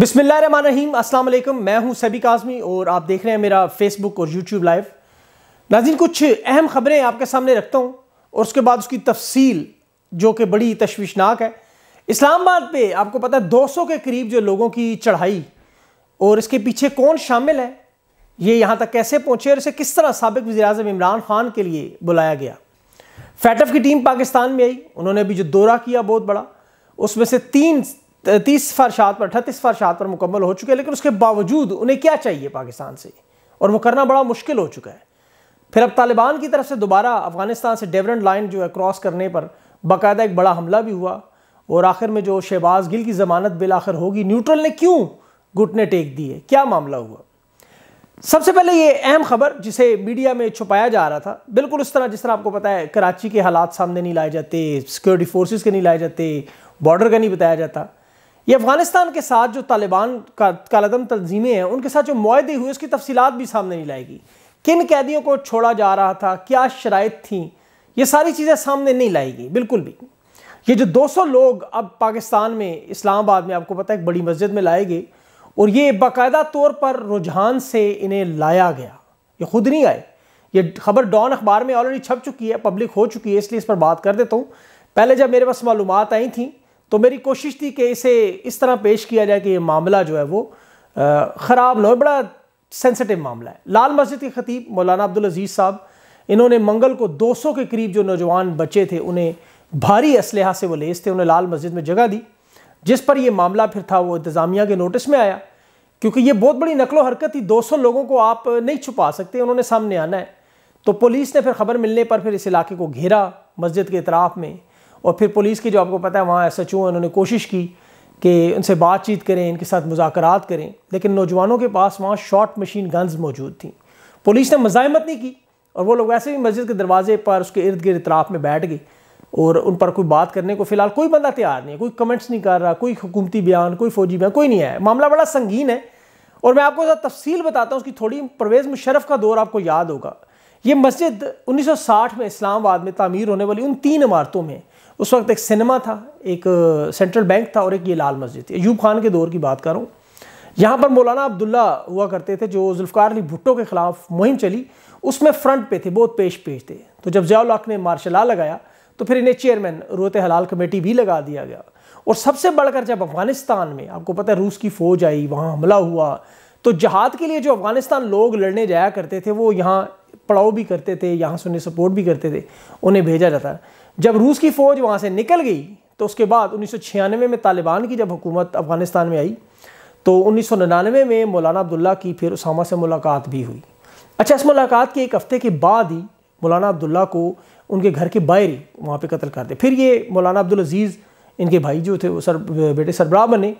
बिसमीम अस्सलाम मैं हूं सभी काजमी और आप देख रहे हैं मेरा फेसबुक और यूट्यूब लाइव नाजिन कुछ अहम ख़बरें आपके सामने रखता हूं और उसके बाद उसकी तफसील जो कि बड़ी तशवीशनाक है इस्लामाबाद पे आपको पता है 200 के करीब जो लोगों की चढ़ाई और इसके पीछे कौन शामिल है ये यहाँ तक कैसे पहुँचे और इसे किस तरह सबक वजी अजम इमरान खान के लिए बुलाया गया फैटफ की टीम पाकिस्तान में आई उन्होंने अभी जो दौरा किया बहुत बड़ा उसमें से तीन तीस फरशात पर अठतीस फरशात पर मुकम्मल हो चुके हैं लेकिन उसके बावजूद उन्हें क्या चाहिए पाकिस्तान से और वो करना बड़ा मुश्किल हो चुका है फिर अब तालिबान की तरफ से दोबारा अफगानिस्तान से डेवरन लाइन जो है क्रॉस करने पर बाकायदा एक बड़ा हमला भी हुआ और आखिर में जो शहबाज गिल की ज़मानत बिल आखिर होगी न्यूट्रल ने क्यों घुटने टेक दिए क्या मामला हुआ सबसे पहले ये अहम खबर जिसे मीडिया में छुपाया जा रहा था बिल्कुल उस तरह जिस तरह आपको पता है कराची के हालात सामने नहीं लाए जाते सिक्योरिटी फोर्सेस के नहीं लाए जाते बॉर्डर का नहीं बताया जाता ये अफगानिस्तान के साथ जो तालिबान का कालदम तंजीमें हैं उनके साथ जो माहदे हुए उसकी तफसीत भी सामने नहीं लाएगी किन कैदियों को छोड़ा जा रहा था क्या शराइ थी ये सारी चीज़ें सामने नहीं लाएगी बिल्कुल भी ये जो 200 लोग अब पाकिस्तान में इस्लामाबाद में आपको पता है एक बड़ी मस्जिद में लाए गए और ये बाकायदा तौर पर रुझान से इन्हें लाया गया ये खुद नहीं आए ये खबर डॉन अखबार में ऑलरेडी छप चुकी है पब्लिक हो चुकी है इसलिए इस पर बात कर देता हूँ पहले जब मेरे पास मालूम आई थी तो मेरी कोशिश थी कि इसे इस तरह पेश किया जाए कि ये मामला जो है वो ख़राब ना हो बड़ा सेंसिटिव मामला है लाल मस्जिद के खतीब मौलाना अब्दुल अजीज़ साहब इन्होंने मंगल को 200 के करीब जो नौजवान बच्चे थे उन्हें भारी इसलहा से वो लेस थे उन्हें लाल मस्जिद में जगह दी जिस पर यह मामला फिर था वो इंतज़ामिया के नोटिस में आया क्योंकि ये बहुत बड़ी नकलो हरकत थी 200 लोगों को आप नहीं छुपा सकते उन्होंने सामने आना है तो पुलिस ने फिर खबर मिलने पर फिर इस इलाके को घेरा मस्जिद के इतराफ़ में और फिर पुलिस की जो आपको पता है वहाँ एस एच ओ उन्होंने कोशिश की कि उनसे बातचीत करें इनके साथ मुजाकर करें लेकिन नौजवानों के पास वहाँ शॉर्ट मशीन गन्स मौजूद थी पुलिस ने मजामत नहीं की और वो लोग वैसे भी मस्जिद के दरवाजे पर उसके इर्द गिर्द इतराफ़ में बैठ गए और उन पर कोई बात करने को फ़िलहाल कोई बंदा तैयार नहीं है कोई कमेंट्स नहीं कर रहा कोई हुकूमती बयान कोई फ़ौजी बयान कोई नहीं है मामला बड़ा संगीन है और मैं आपको ज़्यादा तफसील बताता हूँ उसकी थोड़ी परवेज़ मुशरफ का दौर आपको याद होगा ये मस्जिद 1960 में इस्लामाबाद में तामीर होने वाली उन तीन इमारतों में उस वक्त एक सिनेमा था एक सेंट्रल बैंक था और एक ये लाल मस्जिद थी यूब खान के दौर की बात करूँ यहाँ पर मौलाना अब्दुल्ला हुआ करते थे जो जुल्फ़ार अली भुट्टो के ख़िलाफ़ मुहिम चली उसमें फ्रंट पे थे बहुत पेश पेश थे तो जब जयाल ने मार्शल आ लगाया तो फिर इन्हें चेयरमैन रोहत हलाल कमेटी भी लगा दिया गया और सबसे बढ़कर जब अफ़गानिस्तान में आपको पता है रूस की फ़ौज आई वहाँ हमला हुआ तो जहाद के लिए जो अफ़गानिस्तान लोग लड़ने जाया करते थे वो यहाँ पड़ाव भी करते थे यहाँ से उन्हें सपोर्ट भी करते थे उन्हें भेजा जाता जब रूस की फ़ौज वहाँ से निकल गई तो उसके बाद उन्नीस में तालिबान की जब हुकूमत अफ़गानिस्तान में आई तो उन्नीस में मौलाना अब्दुल्ला की फिर उसामा से मुलाकात भी हुई अच्छा इस मुलाकात के एक हफ़्ते के बाद ही मौलाना अब्दुल्ला को उनके घर के बाहर ही वहाँ पर कत्ल कर दे फिर ये मौलाना अब्दुल अज़ीज़ इनके भाई जो थे वो सर बेटे सरबराह बने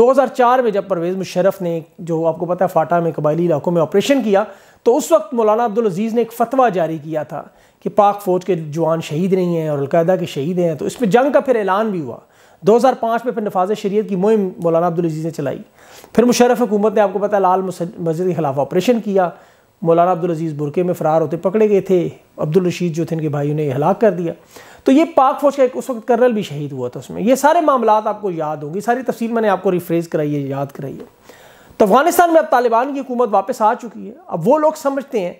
2004 में जब परवेज़ मुशरफ ने जो आपको पता है फाटा में कबायली इलाकों में ऑपरेशन किया तो उस वक्त मौलाना अब्दुल अजीज़ ने एक फतवा जारी किया था कि पाक फ़ौज के जवान शहीद नहीं हैं और अलकायदा के शहीद हैं तो इस पर जंग का फिर ऐलान भी हुआ 2005 में फिर नफाज शरीत की मुहिम मौलाना अब्दुल अजीज़ ने चलाई फिर मुशरफ हुकूमत ने आपको पता है लाल मस्जिद के खिलाफ ऑपरेशन किया मौलाना अब्दुल अजीज़ बुरके में फ़रार होते पकड़े गए थे अब्दुल रशीद जो थे इनके भाई उन्हें हलाक कर दिया तो ये पाक फ़ौज का एक उस वक्त कर्नल भी शहीद हुआ था उसमें ये सारे मामला आपको याद होंगे सारी तफसील मैंने आपको रिफ्रेज़ कराइए याद कराइए तो अफगानिस्तान में अब तालिबान की हुकूमत वापस आ चुकी है अब वो लोग समझते हैं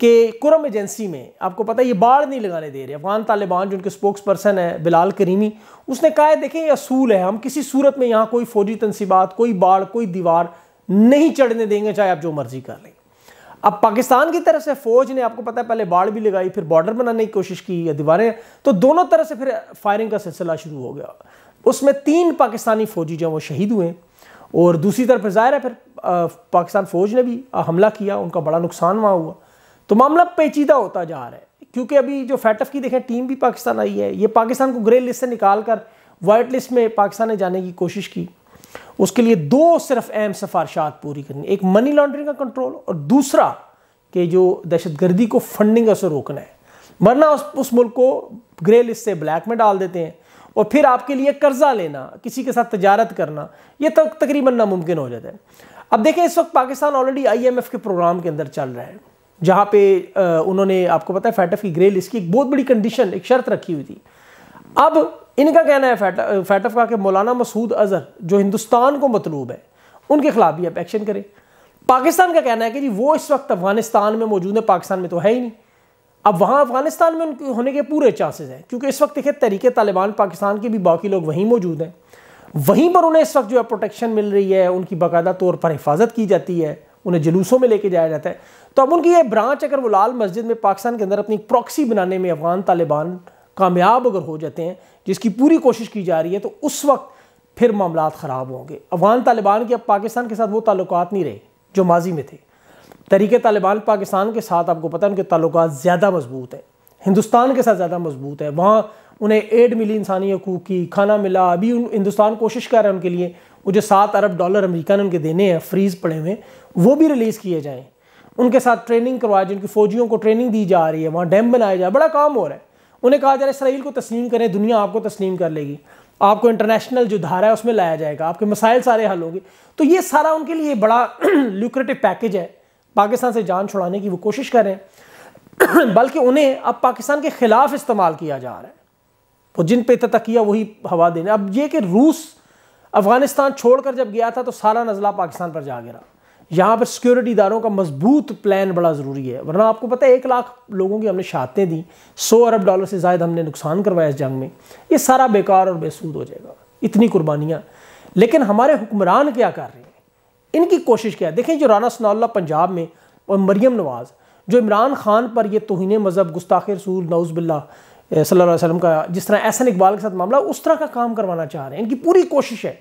कि कुरम एजेंसी में आपको पता है ये बाढ़ नहीं लगाने दे रहे अफगान तालिबान जो उनके स्पोक्स पर्सन है बिलाल करीमी उसने कहा है देखें ये असूल है हम किसी सूरत में यहाँ कोई फौजी तनसीबात कोई बाढ़ कोई दीवार नहीं चढ़ने देंगे चाहे आप जो मर्जी कर लें अब पाकिस्तान की तरफ से फौज ने आपको पता है पहले बाढ़ भी लगाई फिर बॉर्डर बनाने की कोशिश की या दीवारें तो दोनों तरफ से फिर फायरिंग का सिलसिला शुरू हो गया उसमें तीन पाकिस्तानी फौजी जो वो शहीद हुए और दूसरी तरफ ज़ाहिर है फिर पाकिस्तान फ़ौज ने भी हमला किया उनका बड़ा नुकसान वहाँ हुआ तो मामला पेचीदा होता जा रहा है क्योंकि अभी जो फैटफ की देखें टीम भी पाकिस्तान आई है ये पाकिस्तान को ग्रे लिस्ट से निकाल कर वाइट लिस्ट में पाकिस्तान ने जाने की कोशिश की उसके लिए दो सिर्फ अहम सफारशात पूरी करनी एक मनी लॉन्ड्रिंग का कंट्रोल और दूसरा कि जो दहशतगर्दी को फंडिंग उसे रोकना है वरना उस, उस मुल्क को ग्रे लिस्ट से ब्लैक में डाल देते हैं और फिर आपके लिए कर्जा लेना किसी के साथ तजारत करना ये तो तकरीबन नामुमकिन हो जाता है अब देखें इस वक्त पाकिस्तान ऑलरेडी आईएमएफ के प्रोग्राम के अंदर चल रहा है जहाँ पे उन्होंने आपको पता है फैटफ की ग्रे लिस्ट की एक बहुत बड़ी कंडीशन एक शर्त रखी हुई थी अब इनका कहना है फैट फैटफ का कि मौलाना मसूद अजहर जो हिंदुस्तान को मतलूब है उनके खिलाफ भी आप एक्शन करें पाकिस्तान का कहना है कि जी वो इस वक्त अफगानिस्तान में मौजूद है पाकिस्तान में तो है ही नहीं अब वहाँ अफगानिस्तान में उनके होने के पूरे चांसेस हैं क्योंकि इस वक्त देखिए तरीके तालिबान पाकिस्तान के भी बाकी लोग वहीं मौजूद हैं वहीं पर उन्हें इस वक्त जो है प्रोटेक्शन मिल रही है उनकी बाकायदा तौर पर हिफाजत की जाती है उन्हें जुलूसों में लेके जाया जाता है तो अब उनकी ये ब्रांच अगर वो लाल मस्जिद में पाकिस्तान के अंदर अपनी प्रॉक्सी बनाने में अफगान तालिबान कामयाब अगर हो जाते हैं जिसकी पूरी कोशिश की जा रही है तो उस वक्त फिर मामला ख़राब होंगे अफगान तालिबान के अब पाकिस्तान के साथ वो ताल्लुक नहीं रहे जो माजी में थे तरीके तालिबान पाकिस्तान के साथ आपको पता है उनके ताल्लुक ज़्यादा मजबूत हैं हिंदुस्तान के साथ ज़्यादा मजबूत है वहाँ उन्हें एड मिली इंसानी हकूक़ की खाना मिला अभी हिंदुस्तान कोशिश कर रहे हैं उनके लिए वो जो सात अरब डॉलर अमरीका ने उनके देने हैं फ्रीज़ पड़े हुए वो भी रिलीज़ किए जाएँ उनके साथ ट्रेनिंग करवाए जाए उनकी फ़ौजियों को ट्रेनिंग दी जा रही है वहाँ डैम बनाया जाए बड़ा काम हो रहा है उन्हें कहा जा रहा है इसराइल को तस्लीम करें दुनिया आपको तस्लीम कर लेगी आपको इंटरनेशनल जो धारा है उसमें लाया जाएगा आपके मसाइल सारे हल होंगे तो ये सारा उनके लिए बड़ा ल्यूक्रेटिव पैकेज है पाकिस्तान से जान छुड़ाने की वो कोशिश करें बल्कि उन्हें अब पाकिस्तान के ख़िलाफ़ इस्तेमाल किया जा रहा है वो जिन पे तकिया वही हवा देने अब ये कि रूस अफ़गानिस्तान छोड़कर जब गया था तो सारा नज़ला पाकिस्तान पर जा गिरा यहाँ पर सिक्योरिटी इदारों का मजबूत प्लान बड़ा ज़रूरी है वरना आपको पता है एक लाख लोगों की हमने शहादतें दी सौ अरब डॉलर से ज्यादा हमने नुकसान करवाया इस जंग में ये सारा बेकार और बेसूद हो जाएगा इतनी कुर्बानियाँ लेकिन हमारे हुक्मरान क्या कर रहे हैं इनकी कोशिश क्या है देखें जो राना सनाउल्ला पंजाब में और मरियम नवाज़ जो इमरान खान पर यह तोहन मज़हब गुस्ताख रसूल नाउज़बिल्ला सल्ला वसलम का जिस तरह एहसन इकबाल के साथ मामला उस तरह का काम करवाना चाह रहे हैं इनकी पूरी कोशिश है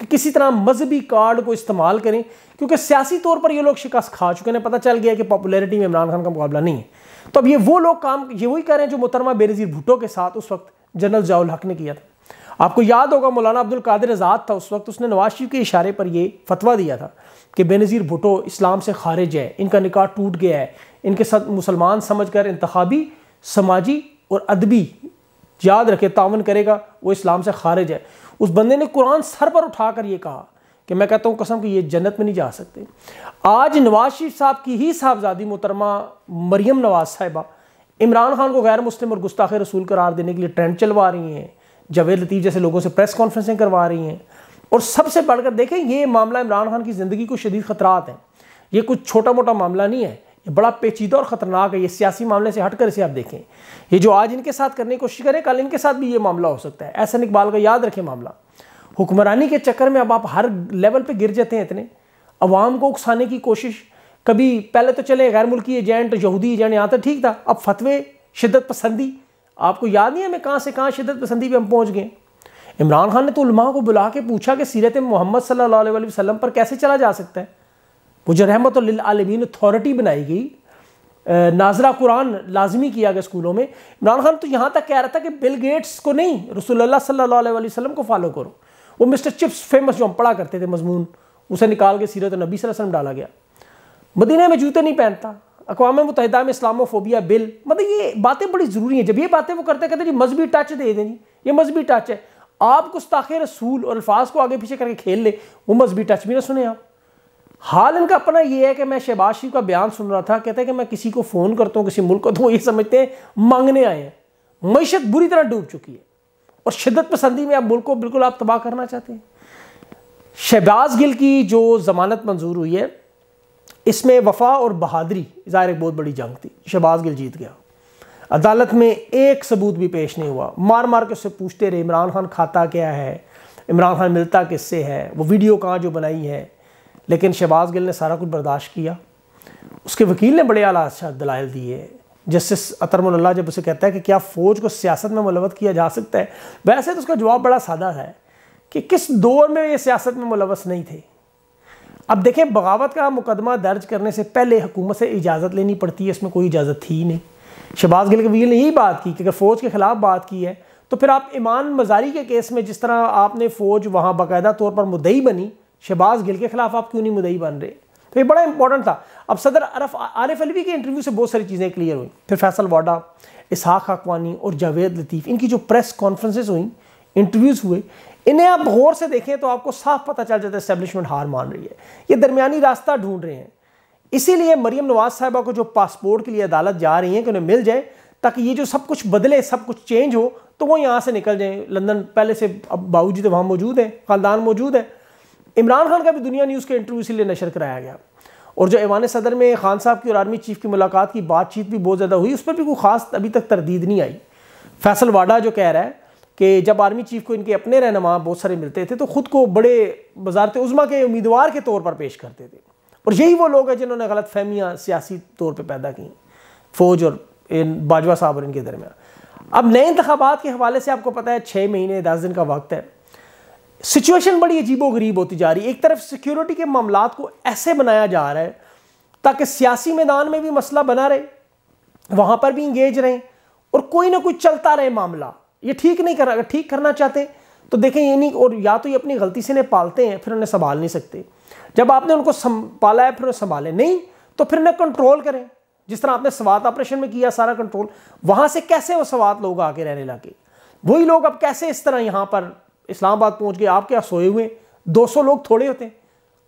कि किसी तरह मजहबी कार्ड को इस्तेमाल करें क्योंकि सियासी तौर पर ये लोग शिकस्त खा चुके हैं पता चल गया कि पॉपुलैरिटी में इमरान खान का मुकाबला नहीं है तो अब ये वो लोग काम ये वही कर रहे हैं जो मुतरमा बेनज़ीर भुटो के साथ उस वक्त जनरल जयाल हक ने किया था आपको याद होगा मौलाना अब्दुल कादिर आज़ाद था उस वक्त उसने नवाज शरीफ के इशारे पर यह फतवा दिया था कि बेनज़ीर भुटो इस्लाम से खारिज है इनका निकाह टूट गया है इनके साथ मुसलमान समझ कर इंतबी समाजी और अदबी याद रखे तावन करेगा वो इस्लाम से खारिज है उस बंदे ने कुरान सर पर उठा कर ये कहा कि मैं कहता हूँ कसम कि ये जन्नत में नहीं जा सकते आज नवाज शरीफ साहब की ही साहबजादी मुतरमा मरियम नवाज साहिबा इमरान खान को गैर मुस्लिम और गुस्ताखे रसूल करार देने के लिए ट्रेंड चलवा रही हैं जवेद लतीफ़ जैसे लोगों से प्रेस कॉन्फ्रेंसें करवा रही हैं और सबसे बढ़कर देखें ये मामला इमरान खान की ज़िंदगी को शदीद खतरात हैं ये कुछ छोटा मोटा मामला नहीं है ये बड़ा पेचीदा और ख़तरनाक है ये सियासी मामले से हटकर इसे आप देखें ये जो आज इनके साथ करने की कोशिश करें कल इनके साथ भी ये मामला हो सकता है ऐसा इकबाल का याद रखें मामला हुक्मरानी के चक्कर में अब आप हर लेवल पर गिर जाते हैं इतने अवाम को उकसाने की कोशिश कभी पहले तो चले गैर मुल्की एजेंट यहूदी एजेंट यहाँ तक तो ठीक था अब फतवे शिदत पसंदी आपको याद नहीं है मैं कहाँ से कहाँ शिदत पसंदी पर हम पहुँच गए इमरान खान ने तो उलमा को बुला के पूछा कि सीरत मोहम्मद सल्ला वसलम पर कैसे चला जा सकता है मुझे रहमत आलमीन अथॉरिटी बनाई गई नाजरा कुरान लाजमी किया गया स्कूलों में इमरान खान तो यहाँ तक कह रहा था कि बिल गेट्स को नहीं रसोल्ला सल्ला वसम को फॉलो करो वो मिस्टर चिप्स फेमस जो हम पढ़ा करते थे मजमून उसे निकाल के सीरत नबी वसलम डाला गया मदीना में जूते नहीं पहनता अकवा मुतहदा में इस्लामोफोबिया बिल मतलब ये बातें बड़ी ज़रूरी हैं जब ये बातें वो करते कहते जी मजहबी टच दे जी ये मजहबी टच है आप गुस्ताख रसूल और अल्फाज को आगे पीछे करके खेल ले वो मजहबी टच भी ना सुने आप हाल इनका अपना ये है कि मैं शहबाज शरीफ का बयान सुन रहा था कहते हैं कि मैं किसी को फ़ोन करता हूँ किसी मुल्क को तो ये समझते हैं मांगने आए हैं मीशत बुरी तरह डूब चुकी है और शिदत पसंदी में आप मुल्क को बिल्कुल आप तबाह करना चाहते हैं शहबाज गिल की जो ज़मानत मंजूर हुई है इसमें वफा और बहादरी ज़ाहिर एक बहुत बड़ी जंग थी शहबाज गिल जीत गया अदालत में एक सबूत भी पेश नहीं हुआ मार मार के उससे पूछते रहे इमरान खान खाता क्या है इमरान खान मिलता किससे है वो वीडियो कहाँ जो बनाई है लेकिन शहबाज गिल ने सारा कुछ बर्दाश्त किया उसके वकील ने बड़े आला दलाइल दिए जस्टिस अतरमल्ला जब उसे कहता है कि क्या फ़ौज को सियासत में मुलवत किया जा सकता है वैसे तो उसका जवाब बड़ा सादा है कि किस दौर में ये सियासत में मुलवस नहीं थे अब देखें बगावत का मुकदमा दर्ज करने से पहले हुकूमत से इजाज़त लेनी पड़ती है इसमें कोई इजाज़त थी ही नहीं शहबाज गिल कबीर ने यही बात की कि अगर फ़ौज के ख़िलाफ़ बात की है तो फिर आप ईमान मजारी के केस में जिस तरह आपने फ़ौज वहाँ बाकायदा तौर पर मुदई बनी शहबाज गिल के ख़िलाफ़ आप क्यों नहीं मुदई बन रहे तो ये बड़ा इंपॉर्टेंट था अब सदर अरफ आरिफ अलवी के इंटरव्यू से बहुत सारी चीज़ें क्लियर हुई फिर फैसल वाडा इसहाक अकवानी और जावेद लतीफ़ इनकी जो प्रेस कॉन्फ्रेंसेस हुई इंटरव्यूज़ हुए इन्हें आप गौर से देखें तो आपको साफ पता चल जाता है इस्टेब्लिशमेंट हार मान रही है ये दरमियानी रास्ता ढूंढ रहे हैं इसीलिए मरीम नवाज साहबा को जो पासपोर्ट के लिए अदालत जा रही हैं कि उन्हें मिल जाए ताकि ये जो सब कुछ बदले सब कुछ चेंज हो तो वो यहाँ से निकल जाएँ लंदन पहले से अब बाबूजी तो वहाँ मौजूद हैं खानदान मौजूद है इमरान खान का भी दुनिया न्यूज़ के इंटरव्यू इसीलिए नशर कराया गया और जो ऐवान सदर में खान साहब की और आर्मी चीफ की मुलाकात की बातचीत भी बहुत ज़्यादा हुई उस पर भी कोई ख़ास अभी तक तरदीद नहीं आई फैसल वाडा जो कह रहा है कि जब आर्मी चीफ को इनके अपने रहनमा बहुत सारे मिलते थे तो ख़ुद को बड़े वजारत उज़मा के उम्मीदवार के तौर पर पेश करते थे और यही वो लोग हैं जिन्होंने गलत फहमियाँ सियासी तौर पर पैदा की फ़ौज और इन बाजवा साहब और इनके दरमियान अब नए इंतबात के हवाले से आपको पता है छः महीने दस दिन का वक्त है सिचुएशन बड़ी अजीब गरीब होती जा रही है एक तरफ सिक्योरिटी के मामला को ऐसे बनाया जा रहा है ताकि सियासी मैदान में भी मसला बना रहे वहाँ पर भी इंगेज रहें और कोई ना कोई चलता रहे मामला ये ठीक नहीं कर अगर ठीक करना चाहते तो देखें ये नहीं और या तो ये अपनी गलती से इन्हें पालते हैं फिर उन्हें संभाल नहीं सकते जब आपने उनको संभाला है फिर उन्हें संभालें नहीं तो फिर उन्हें कंट्रोल करें जिस तरह आपने स्वात ऑपरेशन में किया सारा कंट्रोल वहाँ से कैसे वो स्वात लोग आके रहने लगे वही लोग अब कैसे इस तरह यहाँ पर इस्लामाबाद पहुँच गए आपके यहाँ सोए हुए दो सौ लोग थोड़े होते हैं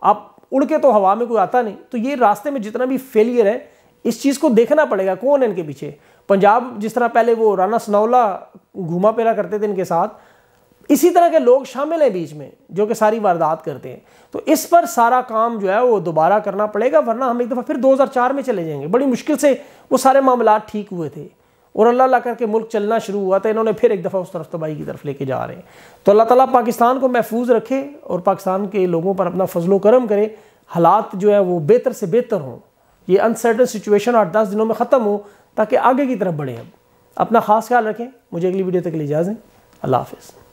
आप उड़ के तो हवा में कोई आता नहीं तो ये रास्ते में जितना भी फेलियर है इस चीज़ को देखना पड़ेगा कौन है इनके पीछे पंजाब जिस तरह पहले वो राना सनौला घुमा फिरा करते थे इनके साथ इसी तरह के लोग शामिल हैं बीच में जो कि सारी वारदात करते हैं तो इस पर सारा काम जो है वो दोबारा करना पड़ेगा वरना हम एक दफ़ा फिर 2004 में चले जाएंगे बड़ी मुश्किल से वो सारे मामला ठीक हुए थे और अल्लाह ला करके मुल्क चलना शुरू हुआ था इन्होंने फिर एक दफ़ा उस तरफ तबाही की तरफ लेके जा रहे हैं तो अल्लाह ताली पाकिस्तान को महफूज रखे और पाकिस्तान के लोगों पर अपना फजलो करम करे हालात जो है वो बेहतर से बेहतर हों ये अनसर्टन सिचुएशन आठ दस दिनों में ख़त्म हो ताकि आगे की तरफ बढ़ें अब अपना ख़ास ख्याल रखें मुझे अगली वीडियो तक के लिए इजाज़ें अल्लाह हाफिज़